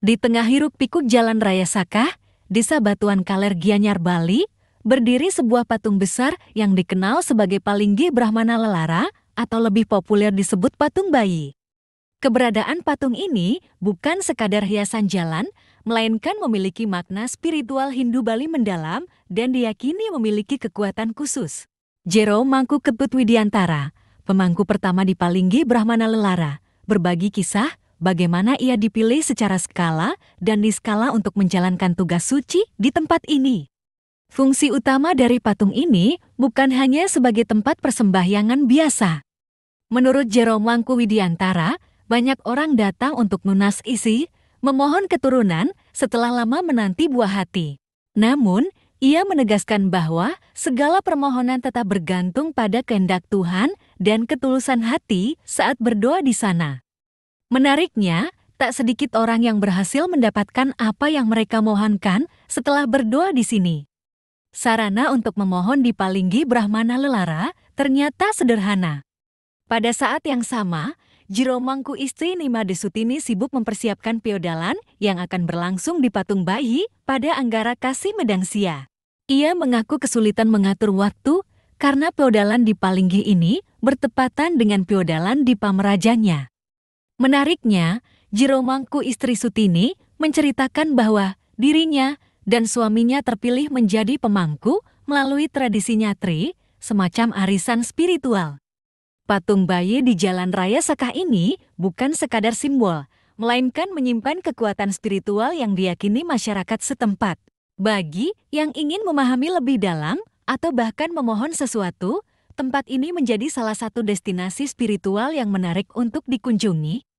Di tengah hiruk-pikuk jalan raya Saka, desa Batuan Kaler Gianyar Bali, berdiri sebuah patung besar yang dikenal sebagai Palinggi Brahmana Lelara atau lebih populer disebut patung bayi. Keberadaan patung ini bukan sekadar hiasan jalan, melainkan memiliki makna spiritual Hindu Bali mendalam dan diyakini memiliki kekuatan khusus. Jero Mangku Ketut Widiantara, pemangku pertama di Palinggi Brahmana Lelara, berbagi kisah bagaimana ia dipilih secara skala dan skala untuk menjalankan tugas suci di tempat ini. Fungsi utama dari patung ini bukan hanya sebagai tempat persembahyangan biasa. Menurut Jerome Widiantara, banyak orang datang untuk nunas isi, memohon keturunan setelah lama menanti buah hati. Namun, ia menegaskan bahwa segala permohonan tetap bergantung pada kehendak Tuhan dan ketulusan hati saat berdoa di sana. Menariknya, tak sedikit orang yang berhasil mendapatkan apa yang mereka mohonkan setelah berdoa di sini. Sarana untuk memohon di Palinggi Brahmana Lelara ternyata sederhana. Pada saat yang sama, Mangku istri Nima Desutini sibuk mempersiapkan piodalan yang akan berlangsung di Patung Bayi pada Anggara Kasih Medangsia. Ia mengaku kesulitan mengatur waktu karena piodalan di Palinggi ini bertepatan dengan piodalan di Pamerajanya. Menariknya, Jiro Jiromangku istri Sutini menceritakan bahwa dirinya dan suaminya terpilih menjadi pemangku melalui tradisi nyatri, semacam arisan spiritual. Patung bayi di Jalan Raya Sekah ini bukan sekadar simbol, melainkan menyimpan kekuatan spiritual yang diyakini masyarakat setempat. Bagi yang ingin memahami lebih dalam atau bahkan memohon sesuatu, tempat ini menjadi salah satu destinasi spiritual yang menarik untuk dikunjungi